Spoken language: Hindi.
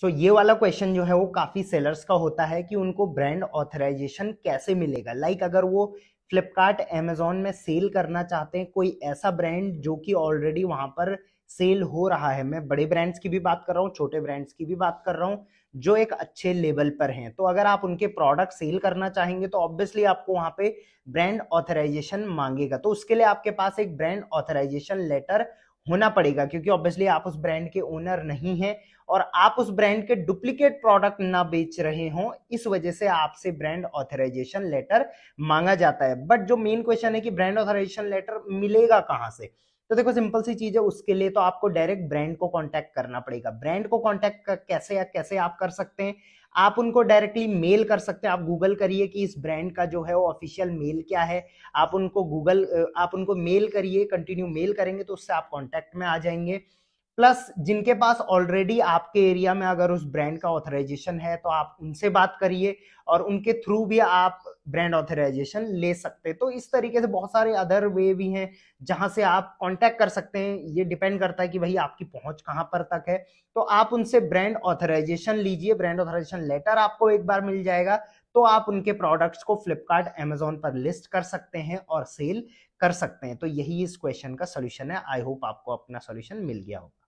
सो so, ये वाला क्वेश्चन जो है वो काफ़ी सेलर्स का होता है कि उनको ब्रांड ऑथराइजेशन कैसे मिलेगा लाइक like अगर वो फ्लिपकार्ट एमेजोन में सेल करना चाहते हैं कोई ऐसा ब्रांड जो कि ऑलरेडी वहां पर सेल हो रहा है मैं बड़े ब्रांड्स की भी बात कर रहा हूँ छोटे ब्रांड्स की भी बात कर रहा हूँ जो एक अच्छे लेवल पर हैं तो अगर आप उनके प्रोडक्ट सेल करना चाहेंगे तो ऑब्वियसली आपको वहाँ पे ब्रांड ऑथराइजेशन मांगेगा तो उसके लिए आपके पास एक ब्रांड ऑथराइजेशन लेटर होना पड़ेगा क्योंकि ऑब्वियसली आप उस ब्रांड के ओनर नहीं हैं और आप उस ब्रांड के डुप्लीकेट प्रोडक्ट ना बेच रहे हो इस वजह से आपसे ब्रांड ऑथराइजेशन लेटर मांगा जाता है बट जो मेन क्वेश्चन है कि ब्रांड ऑथराइजेशन लेटर मिलेगा कहाँ से तो देखो सिंपल सी चीज है उसके लिए तो आपको डायरेक्ट ब्रांड को कॉन्टेक्ट करना पड़ेगा ब्रांड को कॉन्टेक्ट कैसे या कैसे आप कर सकते हैं आप उनको डायरेक्टली मेल कर सकते हैं आप गूगल करिए कि इस ब्रांड का जो है वो ऑफिशियल मेल क्या है आप उनको गूगल आप उनको मेल करिए कंटिन्यू मेल करेंगे तो उससे आप कॉन्टेक्ट में आ जाएंगे प्लस जिनके पास ऑलरेडी आपके एरिया में अगर उस ब्रांड का ऑथराइजेशन है तो आप उनसे बात करिए और उनके थ्रू भी आप ब्रांड ऑथराइजेशन ले सकते तो इस तरीके से बहुत सारे अदर वे भी हैं जहां से आप कांटेक्ट कर सकते हैं ये डिपेंड करता है कि भाई आपकी पहुंच कहां पर तक है तो आप उनसे ब्रांड ऑथराइजेशन लीजिए ब्रांड ऑथराइजेशन लेटर आपको एक बार मिल जाएगा तो आप उनके प्रोडक्ट्स को फ्लिपकार्ट एमेजोन पर लिस्ट कर सकते हैं और सेल कर सकते हैं तो यही इस क्वेश्चन का सोल्यूशन है आई होप आपको अपना सोल्यूशन मिल गया होगा